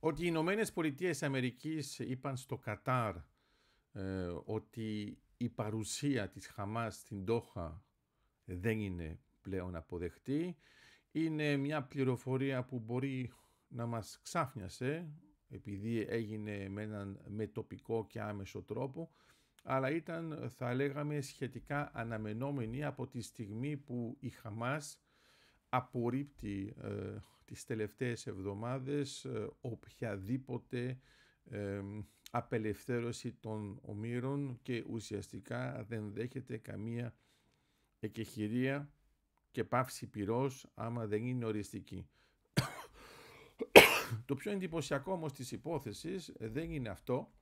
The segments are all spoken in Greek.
ότι οι Ηνωμένες Πολιτείες Αμερικής είπαν στο Κατάρ ε, ότι η παρουσία της Χαμάς στην Τόχα δεν είναι πλέον αποδεκτή. Είναι μια πληροφορία που μπορεί να μας ξάφνιασε επειδή έγινε με έναν μετοπικό και άμεσο τρόπο αλλά ήταν θα λέγαμε σχετικά αναμενόμενη από τη στιγμή που η Χαμάς απορρίπτει ε, τις τελευταίες εβδομάδες ε, οποιαδήποτε ε, απελευθέρωση των ομήρων και ουσιαστικά δεν δέχεται καμία εκεχηρία και πάυση πυρός άμα δεν είναι οριστική. Το πιο εντυπωσιακό όμως της υπόθεσης δεν είναι αυτό,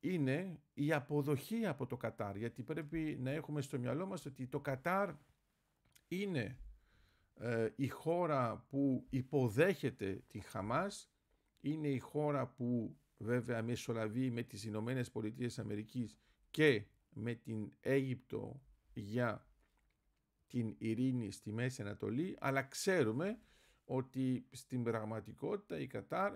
είναι η αποδοχή από το Κατάρ, γιατί πρέπει να έχουμε στο μυαλό μας ότι το Κατάρ είναι ε, η χώρα που υποδέχεται την Χαμάς είναι η χώρα που βέβαια μεσολαβεί με τις Ηνωμένες Πολιτείες Αμερικής και με την Αίγυπτο για την ειρήνη στη Μέση Ανατολή αλλά ξέρουμε ότι στην πραγματικότητα η Κατάρ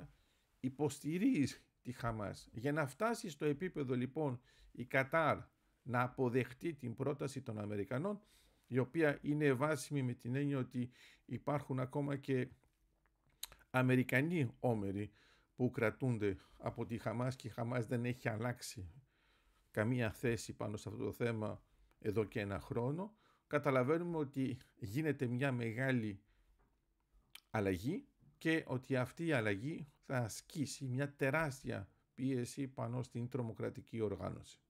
υποστηρίζει τη Χαμάς. Για να φτάσει στο επίπεδο λοιπόν η Κατάρ να αποδεχτεί την πρόταση των Αμερικανών η οποία είναι βάσιμη με την έννοια ότι υπάρχουν ακόμα και Αμερικανοί όμεροι που κρατούνται από τη Χαμάς και η Χαμάς δεν έχει αλλάξει καμία θέση πάνω σε αυτό το θέμα εδώ και ένα χρόνο καταλαβαίνουμε ότι γίνεται μια μεγάλη αλλαγή και ότι αυτή η αλλαγή θα ασκήσει μια τεράστια πίεση πάνω στην τρομοκρατική οργάνωση.